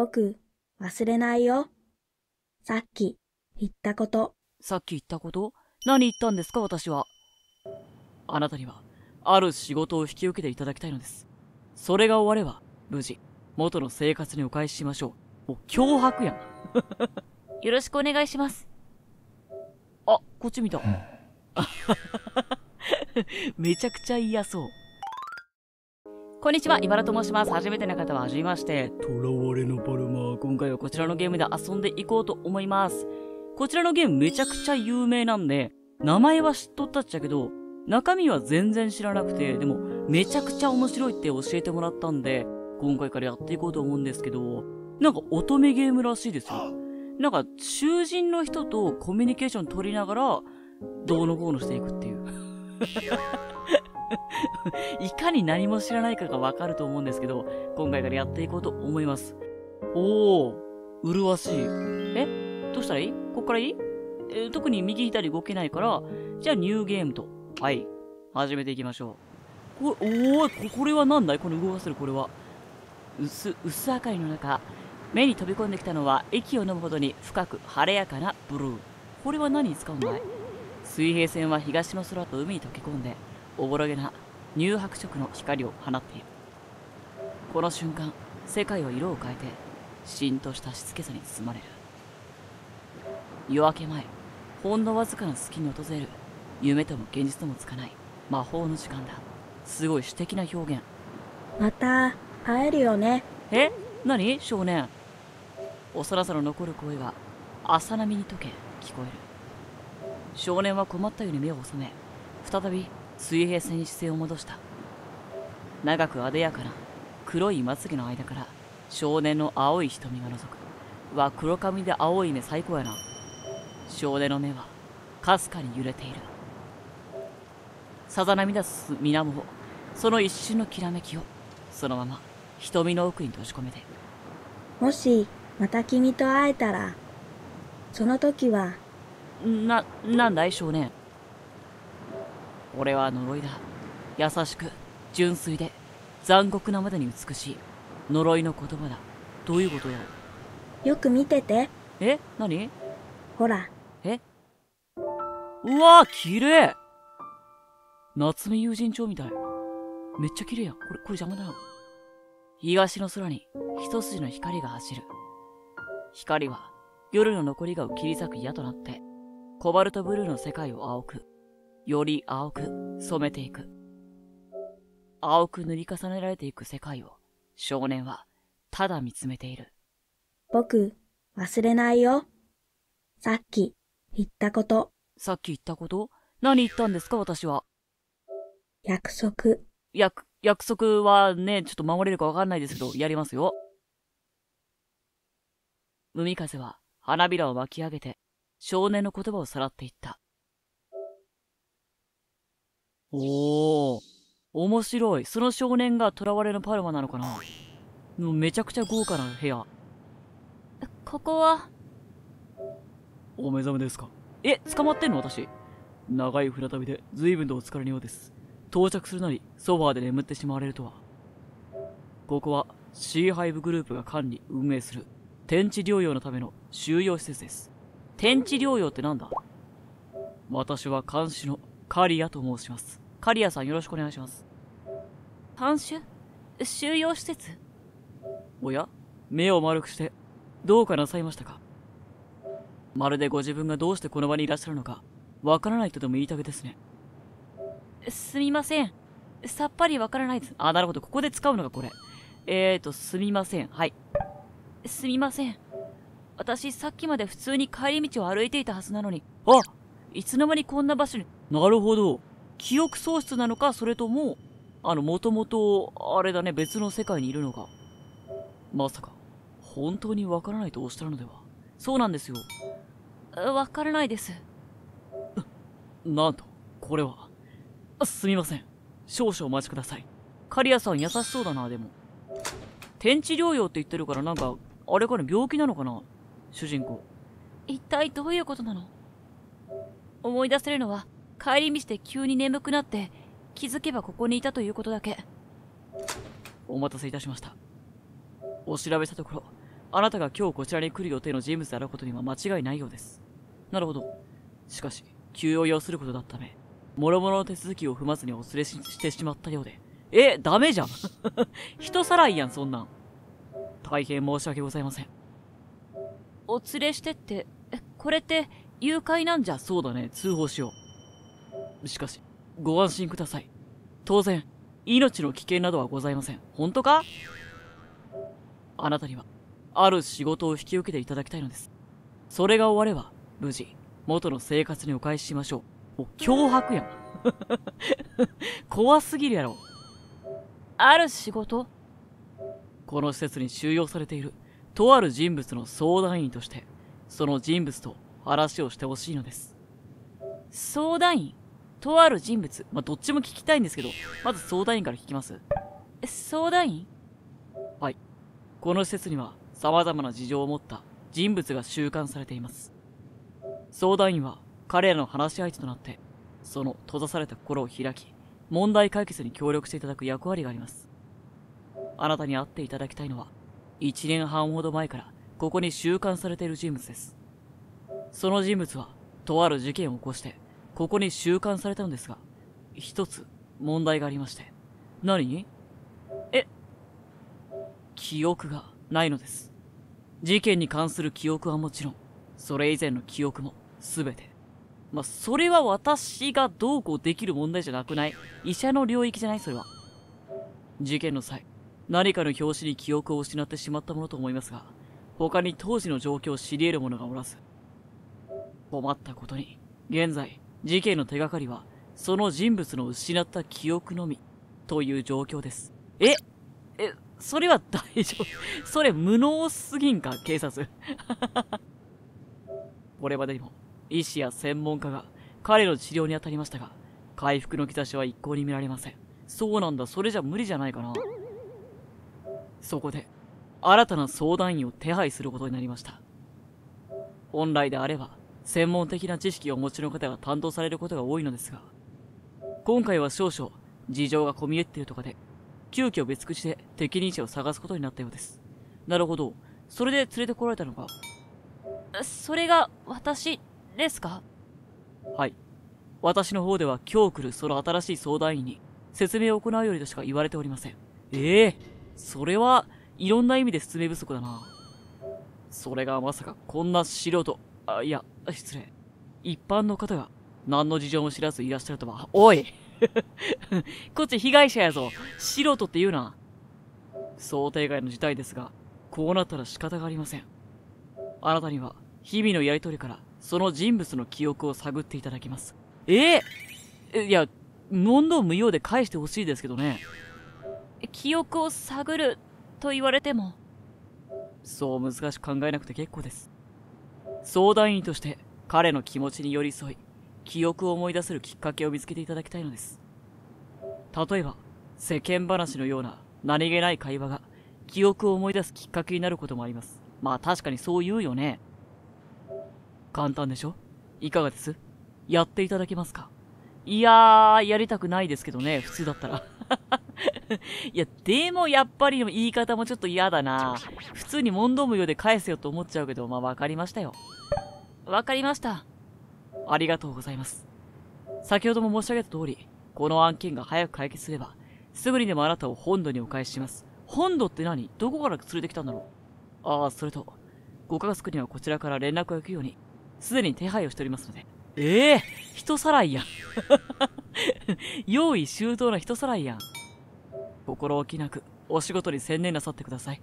僕、忘れないよ。さっき、言ったこと。さっき言ったこと何言ったんですか、私は。あなたには、ある仕事を引き受けていただきたいのです。それが終われば、無事、元の生活にお返ししましょう。もう、脅迫やん。よろしくお願いします。あ、こっち見た。めちゃくちゃ嫌そう。こんにちは、茨と申します。初めての方は、はじめまして。囚われのパルマー。今回はこちらのゲームで遊んでいこうと思います。こちらのゲームめちゃくちゃ有名なんで、名前は知っとったっちゃけど、中身は全然知らなくて、でも、めちゃくちゃ面白いって教えてもらったんで、今回からやっていこうと思うんですけど、なんか乙女ゲームらしいですよ。なんか、囚人の人とコミュニケーション取りながら、どうのこうのしていくっていう。いかに何も知らないかがわかると思うんですけど、今回からやっていこうと思います。おー、麗しい。えどうしたらいいこっからいいえー、特に右左動けないから、じゃあニューゲームと。はい。始めていきましょう。これ、おーい、これは何だいこの動かせるこれは。薄、薄明かりの中、目に飛び込んできたのは息を飲むほどに深く晴れやかなブルー。これは何に使うんだい水平線は東の空と海に溶け込んで、おぼろげな乳白色の光を放っているこの瞬間世界は色を変えてしんとしたしつけさに包まれる夜明け前ほんのわずかな隙に訪れる夢とも現実ともつかない魔法の時間だすごい詩的な表現また会えるよねえ何少年幼さの残る声が朝波に溶け聞こえる少年は困ったように目を細め再び水平線に姿勢を戻した長くあでやかな黒いまつげの間から少年の青い瞳が覗くは黒髪で青い目最高やな少年の目はかすかに揺れているさざ波だす水面をその一瞬のきらめきをそのまま瞳の奥に閉じ込めてもしまた君と会えたらその時はな、なんだい少年俺は呪いだ優しく純粋で残酷なまでに美しい呪いの言葉だどういうことよ。よく見ててえ何ほらえうわ綺麗夏目友人帳みたいめっちゃ綺麗やこれこれ邪魔だよ東の空に一筋の光が走る光は夜の残りがを切り裂く矢となってコバルトブルーの世界を青くより青く染めていく。青く塗り重ねられていく世界を少年はただ見つめている。僕、忘れないよ。さっき言ったこと。さっき言ったこと何言ったんですか私は。約束。約、約束はね、ちょっと守れるかわかんないですけど、やりますよ。海風は花びらを巻き上げて少年の言葉をさらっていった。おお面白いその少年が囚われのパルマなのかなもうめちゃくちゃ豪華な部屋ここはお目覚めですかえ捕まってんの私長い船旅で随分とお疲れのようです到着するなりソファーで眠ってしまわれるとはここはシーハイブグループが管理運営する天地療養のための収容施設です天地療養ってなんだ私は監視のカリアと申します。カリアさんよろしくお願いします。監修収容施設おや目を丸くして、どうかなさいましたかまるでご自分がどうしてこの場にいらっしゃるのか、わからないとでも言いたげですね。すみません。さっぱりわからないです。あ、なるほど。ここで使うのがこれ。えーと、すみません。はい。すみません。私、さっきまで普通に帰り道を歩いていたはずなのに。あいつの間にこんな場所に、なるほど。記憶喪失なのか、それとも、あの、もともと、あれだね、別の世界にいるのか。まさか、本当にわからないとおっしゃるのでは。そうなんですよ。わからないです。なんと、これは。すみません。少々お待ちください。カリアさん優しそうだな、でも。天地療養って言ってるからなんか、あれかね、病気なのかな主人公。一体どういうことなの思い出せるのは帰り道で急に眠くなって気づけばここにいたということだけお待たせいたしましたお調べしたところあなたが今日こちらに来る予定の人物であることには間違いないようですなるほどしかし急を要することだっため諸々の手続きを踏まずにお連れしてしまったようでえダメじゃん 人さらいやんそんなん大変申し訳ございませんお連れしてってこれって誘拐なんじゃそうだね、通報しよう。しかし、ご安心ください。当然、命の危険などはございません。本当かあなたには、ある仕事を引き受けていただきたいのです。それが終われば、無事、元の生活にお返ししましょう。お、脅迫やん。怖すぎるやろ。ある仕事この施設に収容されている、とある人物の相談員として、その人物と話をしてほしいのです。相談員とある人物。まあ、どっちも聞きたいんですけど、まず相談員から聞きます。相談員はい。この施設には様々な事情を持った人物が収監されています。相談員は彼らの話し相手となって、その閉ざされた心を開き、問題解決に協力していただく役割があります。あなたに会っていただきたいのは、1年半ほど前からここに収監されている人物です。その人物は、とある事件を起こして、ここに収監されたのですが、一つ問題がありまして。何え、記憶がないのです。事件に関する記憶はもちろん、それ以前の記憶も、すべて。まそれは私がどうこうできる問題じゃなくない医者の領域じゃないそれは。事件の際、何かの表紙に記憶を失ってしまったものと思いますが、他に当時の状況を知り得る者がおらず、困ったことに、現在、事件の手がかりは、その人物の失った記憶のみ、という状況です。ええ、それは大丈夫。それ無能すぎんか、警察。これまでにも、医師や専門家が彼の治療に当たりましたが、回復の兆しは一向に見られません。そうなんだ、それじゃ無理じゃないかな。そこで、新たな相談員を手配することになりました。本来であれば、専門的な知識をお持ちの方が担当されることが多いのですが、今回は少々事情が込み入っているとかで、急遽別口で適任者を探すことになったようです。なるほど。それで連れてこられたのか。それが私ですかはい。私の方では今日来るその新しい相談員に説明を行うよりとしか言われておりません。ええー、それはいろんな意味で説明不足だな。それがまさかこんな素人、あ、いや、失礼。一般の方が何の事情も知らずいらっしゃるとは。おい こっち被害者やぞ。素人って言うな。想定外の事態ですが、こうなったら仕方がありません。あなたには、日々のやりとりから、その人物の記憶を探っていただきます。えー、いや、問答無用で返してほしいですけどね。記憶を探ると言われても。そう難しく考えなくて結構です。相談員として彼の気持ちに寄り添い、記憶を思い出せるきっかけを見つけていただきたいのです。例えば、世間話のような何気ない会話が記憶を思い出すきっかけになることもあります。まあ確かにそう言うよね。簡単でしょいかがですやっていただけますかいやー、やりたくないですけどね、普通だったら。いや、でもやっぱり言い方もちょっと嫌だな。普通に問答無用で返せよと思っちゃうけど、まあわかりましたよ。わかりました。ありがとうございます。先ほども申し上げた通り、この案件が早く解決すれば、すぐにでもあなたを本土にお返しします。本土って何どこから連れてきたんだろうああ、それと、ご家族にはこちらから連絡が行くように、すでに手配をしておりますので、ええー、人さらいやん。用意周到な人さらいやん。心置きなく、お仕事に専念なさってください。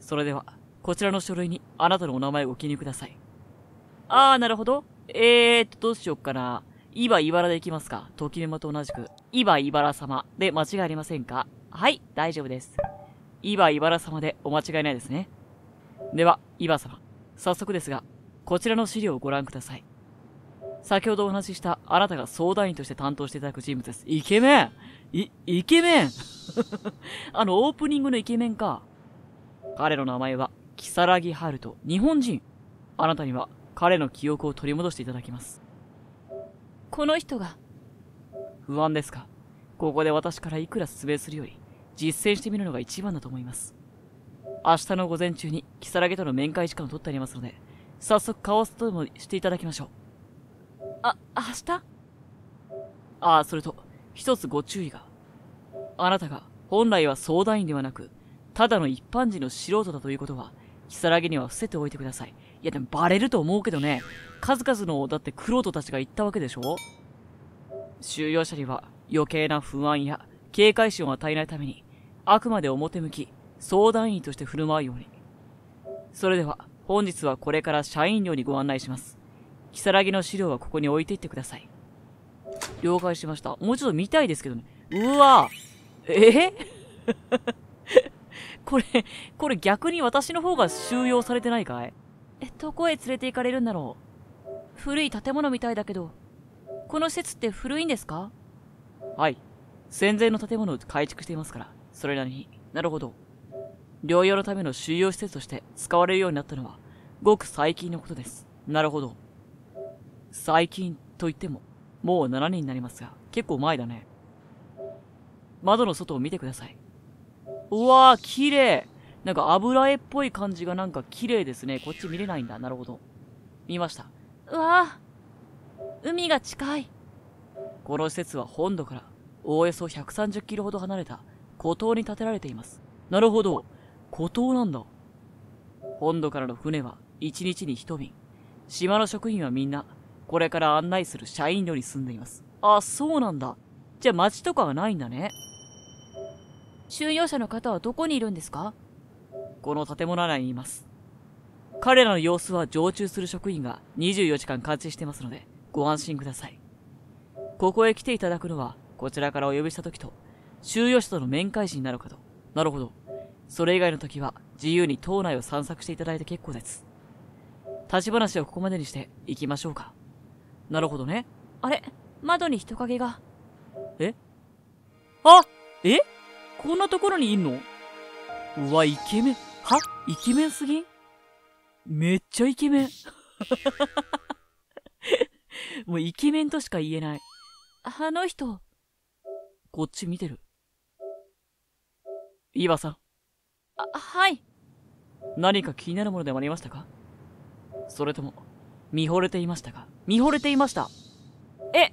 それでは、こちらの書類にあなたのお名前をお記入ください。あー、なるほど。えーっと、どうしよっかな。イバイバラでいきますか。時メめと同じく、イバイバラ様で間違いありませんかはい、大丈夫です。イバイバラ様でお間違いないですね。では、イバ様、早速ですが、こちらの資料をご覧ください。先ほどお話ししたあなたが相談員として担当していただく人物です。イケメンい、イケメン あの、オープニングのイケメンか。彼の名前は、キサラギハルト、日本人。あなたには、彼の記憶を取り戻していただきます。この人が。不安ですかここで私からいくら説明するより、実践してみるのが一番だと思います。明日の午前中に、キサラギとの面会時間を取ってありますので、早速顔をとでもしていただきましょう。あ、明日ああ、それと、一つご注意が。あなたが本来は相談員ではなく、ただの一般人の素人だということは、キサラギには伏せておいてください。いやでもバレると思うけどね、数々の、だってクロートたちが言ったわけでしょ収容者には余計な不安や警戒心を与えないために、あくまで表向き、相談員として振る舞うように。それでは、本日はこれから社員寮にご案内します。如月の資料はここに置いていってください。了解しました。もうちょっと見たいですけどね。うわえ これ、これ逆に私の方が収容されてないかいえ、どこへ連れて行かれるんだろう古い建物みたいだけど、この施設って古いんですかはい。戦前の建物を改築していますから、それなりに。なるほど。療養のための収容施設として使われるようになったのは、ごく最近のことです。なるほど。最近といっても、もう7人になりますが、結構前だね。窓の外を見てください。うわぁ、綺麗なんか油絵っぽい感じがなんか綺麗ですね。こっち見れないんだ。なるほど。見ました。うわぁ海が近い。この施設は本土から、おおよそ130キロほど離れた孤島に建てられています。なるほど。孤島なんだ。本土からの船は1日に1便。島の職員はみんなこれから案内する社員寮に住んでいます。あ、そうなんだ。じゃあ町とかはないんだね。収容者の方はどこにいるんですかこの建物内にいます。彼らの様子は常駐する職員が24時間監視してますので、ご安心ください。ここへ来ていただくのは、こちらからお呼びした時と、収容者との面会時になるかと。なるほど。それ以外の時は、自由に島内を散策していただいて結構です。立ち話をここまでにして、行きましょうか。なるほどね。あれ窓に人影が。えあえこんなところにいんのうわ、イケメン。はイケメンすぎんめっちゃイケメン。もうイケメンとしか言えない。あの人。こっち見てる。イバさん。あ、はい。何か気になるものでもありましたかそれとも、見惚れていましたか見惚れていました。え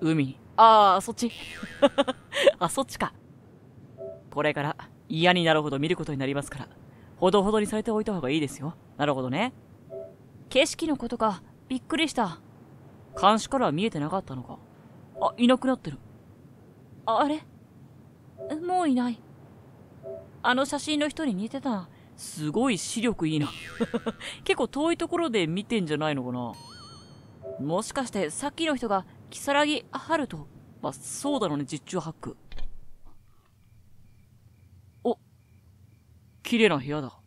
海ああ、そっち。あ、そっちか。これから嫌になるほど見ることになりますから、ほどほどにされておいた方がいいですよ。なるほどね。景色のことか、びっくりした。監視からは見えてなかったのか。あ、いなくなってる。あれもういない。あの写真の人に似てたな。すごい視力いいな 結構遠いところで見てんじゃないのかなもしかしてさっきの人がキサラギ・ハルトまあ、そうだろうね、実中ハック。お綺麗な部屋だ。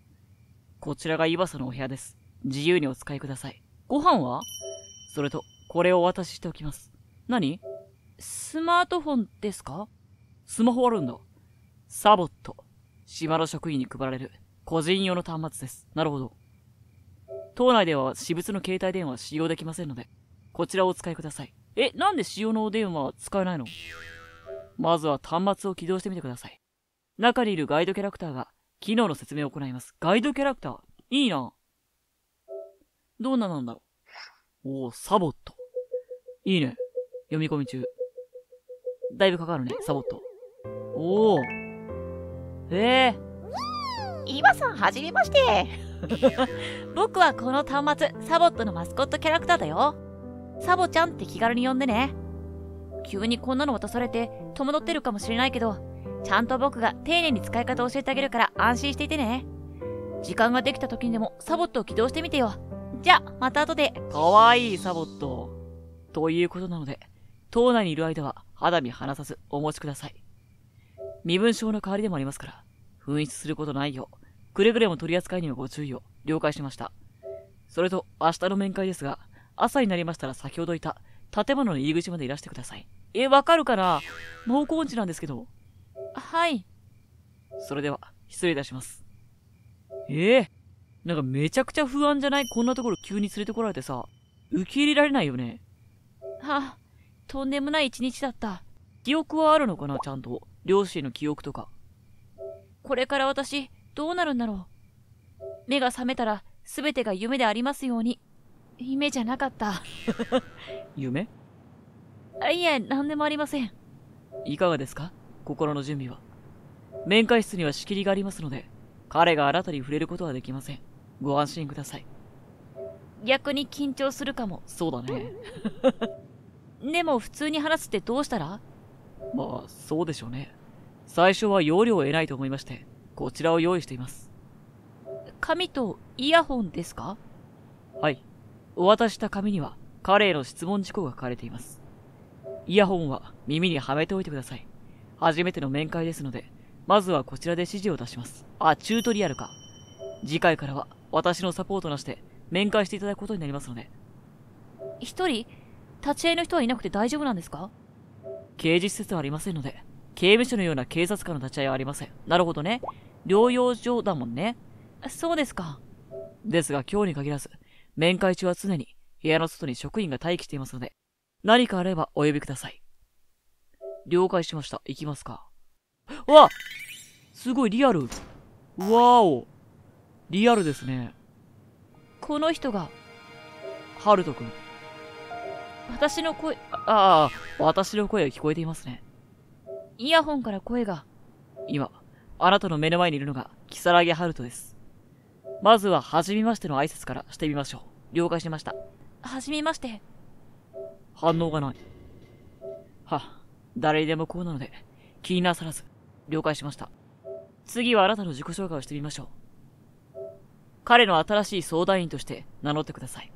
こちらがイバサのお部屋です。自由にお使いください。ご飯はそれと、これをお渡ししておきます。何スマートフォンですかスマホあるんだ。サボット。島の職員に配られる。個人用の端末です。なるほど。島内では私物の携帯電話使用できませんので、こちらをお使いください。え、なんで使用のお電話使えないのまずは端末を起動してみてください。中にいるガイドキャラクターが、機能の説明を行います。ガイドキャラクターいいな。どんななんだろうおお、サボット。いいね。読み込み中。だいぶかかるね、サボット。おお。ええー岩さん、はじめまして。僕はこの端末、サボットのマスコットキャラクターだよ。サボちゃんって気軽に呼んでね。急にこんなの渡されて戸惑ってるかもしれないけど、ちゃんと僕が丁寧に使い方を教えてあげるから安心していてね。時間ができた時にでもサボットを起動してみてよ。じゃ、また後で。かわいいサボット。ということなので、島内にいる間は肌身離さずお持ちください。身分証の代わりでもありますから、紛失することないよう、くれぐれも取り扱いにはご注意を。了解しました。それと、明日の面会ですが、朝になりましたら先ほどいた、建物の入り口までいらしてください。え、わかるかな猛攻地なんですけど。はい。それでは、失礼いたします。ええー、なんかめちゃくちゃ不安じゃないこんなところ急に連れてこられてさ、受け入れられないよね。はあ、とんでもない一日だった。記憶はあるのかなちゃんと。両親の記憶とか。これから私、どうなるんだろう。目が覚めたら全てが夢でありますように。夢じゃなかった。夢いえ、何でもありません。いかがですか心の準備は。面会室には仕切りがありますので、彼があなたに触れることはできません。ご安心ください。逆に緊張するかも。そうだね。でも普通に話すってどうしたらまあ、そうでしょうね。最初は容量を得ないと思いまして、こちらを用意しています。紙とイヤホンですかはい。お渡しした紙には彼への質問事項が書かれています。イヤホンは耳にはめておいてください。初めての面会ですので、まずはこちらで指示を出します。あ、チュートリアルか。次回からは私のサポートなしで面会していただくことになりますので。一人、立ち会いの人はいなくて大丈夫なんですか刑事施設はありませんので、刑務所のような警察官の立ち会いはありません。なるほどね。療養所だもんね。そうですか。ですが今日に限らず、面会中は常に部屋の外に職員が待機していますので、何かあればお呼びください。了解しました。行きますか。わすごいリアル。わお。リアルですね。この人が、ハルトくん。私の声、ああ、私の声が聞こえていますね。イヤホンから声が。今、あなたの目の前にいるのが、キサラギハルトです。まずは、はじめましての挨拶からしてみましょう。了解しました。はじめまして。反応がない。は、誰にでもこうなので、気になさらず、了解しました。次はあなたの自己紹介をしてみましょう。彼の新しい相談員として名乗ってください。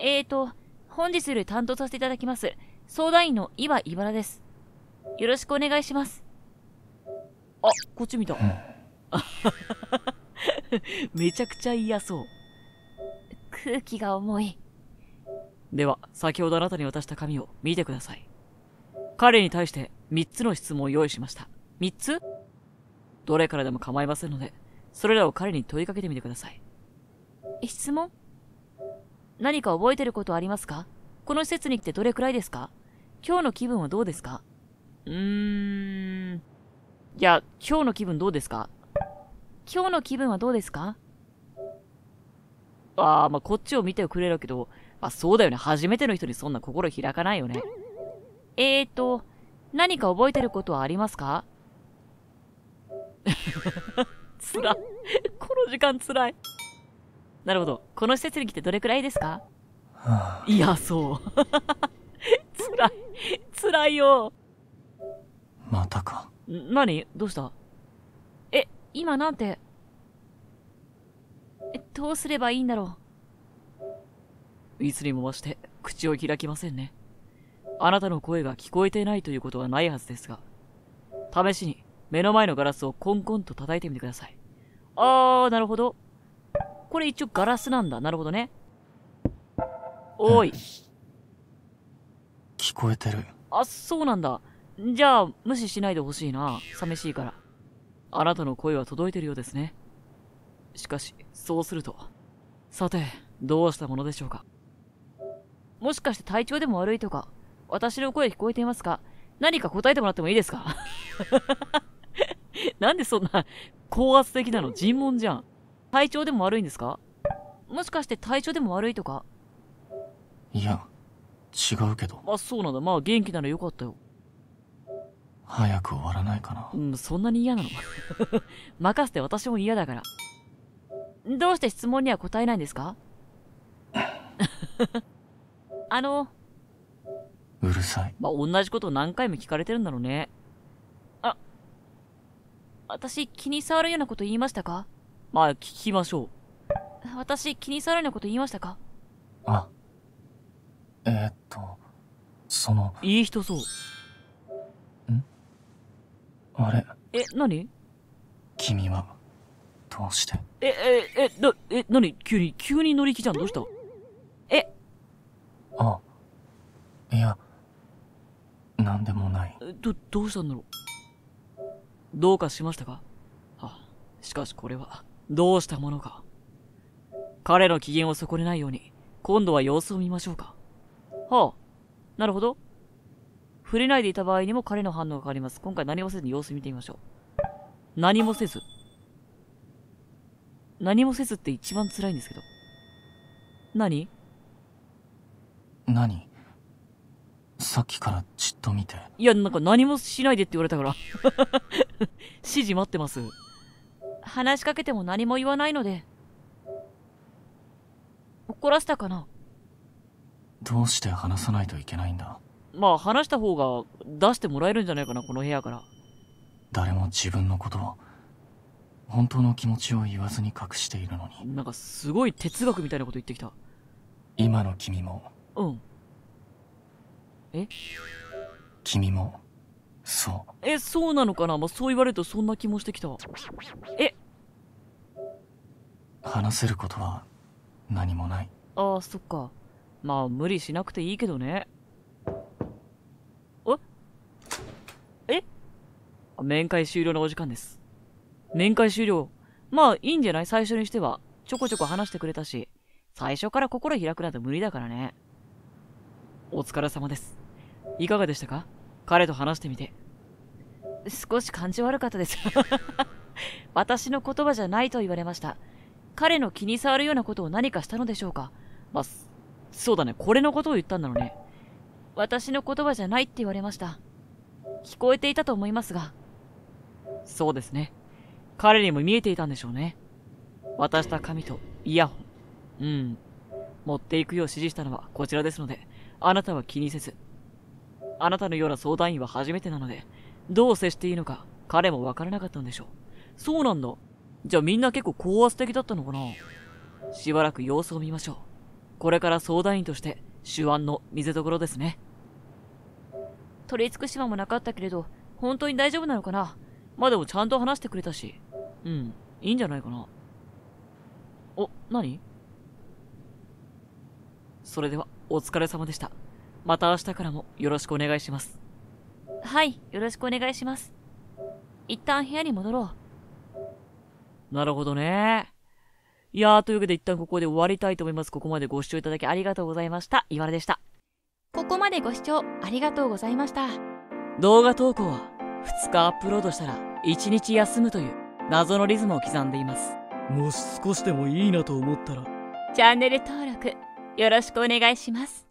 えーと、本日より担当させていただきます、相談員の岩いです。よろしくお願いします。あこっち見た、めちゃくちゃ嫌そう空気が重いでは先ほどあなたに渡した紙を見てください彼に対して3つの質問を用意しました3つどれからでも構いませんのでそれらを彼に問いかけてみてください質問何か覚えてることありますかこの施設に来てどれくらいですか今日の気分はどうですかうーん。いや、今日の気分どうですか今日の気分はどうですかああ、まあ、こっちを見てくれるけど、まあ、そうだよね。初めての人にそんな心開かないよね。えーと、何か覚えてることはありますか つら。この時間つらい。なるほど。この施設に来てどれくらいですか、はあ、いや、そう。つらい。つらいよ。またか何どうしたえ今なんてえ、どうすればいいんだろういつにも増して口を開きませんねあなたの声が聞こえてないということはないはずですが試しに目の前のガラスをコンコンと叩いてみてくださいあーなるほどこれ一応ガラスなんだなるほどねおい聞こえてるあそうなんだじゃあ、無視しないでほしいな。寂しいから。あなたの声は届いてるようですね。しかし、そうすると。さて、どうしたものでしょうか。もしかして体調でも悪いとか、私の声聞こえていますか何か答えてもらってもいいですか なんでそんな高圧的なの尋問じゃん。体調でも悪いんですかもしかして体調でも悪いとかいや、違うけど。あ、そうなんだ。まあ元気ならよかったよ。早く終わらないかな。うん、そんなに嫌なの 任せて私も嫌だから。どうして質問には答えないんですか あの。うるさい。ま同じこと何回も聞かれてるんだろうね。あ、私気に障るようなこと言いましたかまあ、聞きましょう。私気に障るようなこと言いましたかあ、えー、っと、その。いい人そう。あれえ、何君は、どうしてえ、え、え、な、え、何急に、急に乗り気じゃん。どうしたえあ、いや、なんでもない。ど、どうしたんだろうどうかしましたかあ、しかしこれは、どうしたものか。彼の機嫌を損ねないように、今度は様子を見ましょうか。はあ、なるほど。触れないでいた場合にも彼の反応が変わります。今回何もせずに様子見てみましょう。何もせず何もせずって一番辛いんですけど。何何さっきからじっと見て。いや、なんか何もしないでって言われたから。指示待ってます。話しかけても何も言わないので。怒らせたかなどうして話さないといけないんだまあ話した方が出してもらえるんじゃないかな、この部屋から。誰も自分のことを、本当の気持ちを言わずに隠しているのに。なんかすごい哲学みたいなこと言ってきた。今の君も。うん。え君も、そう。え、そうなのかなまあ、そう言われるとそんな気もしてきた。え話せることは何もない。ああ、そっか。まあ無理しなくていいけどね。面会終了のお時間です。面会終了。まあ、いいんじゃない最初にしては。ちょこちょこ話してくれたし、最初から心開くなんて無理だからね。お疲れ様です。いかがでしたか彼と話してみて。少し感じ悪かったです。私の言葉じゃないと言われました。彼の気に障るようなことを何かしたのでしょうかまあ、そうだね。これのことを言ったんだろうね。私の言葉じゃないって言われました。聞こえていたと思いますが、そうですね。彼にも見えていたんでしょうね。渡した紙とイヤホン。うん。持っていくよう指示したのはこちらですので、あなたは気にせず。あなたのような相談員は初めてなので、どう接していいのか彼もわからなかったんでしょう。そうなんだ。じゃあみんな結構高圧的だったのかなしばらく様子を見ましょう。これから相談員として手腕の見せ所ですね。取り付く島もなかったけれど、本当に大丈夫なのかなまあでもちゃんと話してくれたし。うん、いいんじゃないかな。お、何それでは、お疲れ様でした。また明日からもよろしくお願いします。はい、よろしくお願いします。一旦部屋に戻ろう。なるほどね。いやー、というわけで一旦ここで終わりたいと思います。ここまでご視聴いただきありがとうございました。岩われでした。ここまでご視聴ありがとうございました。動画投稿は2日アップロードしたら1日休むという謎のリズムを刻んでいますもし少しでもいいなと思ったらチャンネル登録よろしくお願いします